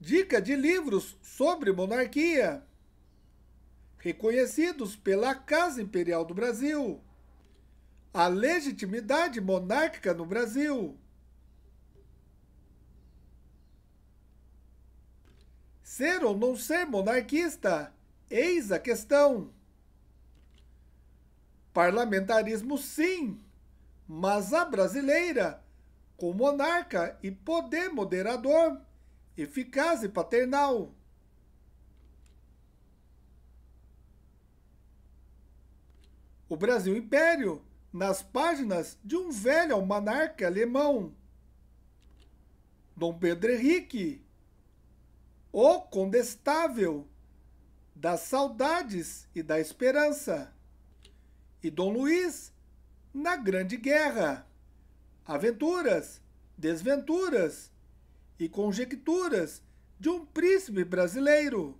Dica de livros sobre monarquia reconhecidos pela Casa Imperial do Brasil. A legitimidade monárquica no Brasil. Ser ou não ser monarquista? Eis a questão. Parlamentarismo sim, mas a brasileira, com monarca e poder moderador eficaz e paternal. O Brasil Império, nas páginas de um velho monarca alemão. Dom Pedro Henrique, o condestável das saudades e da esperança. E Dom Luís, na Grande Guerra. Aventuras, desventuras e conjecturas de um príncipe brasileiro.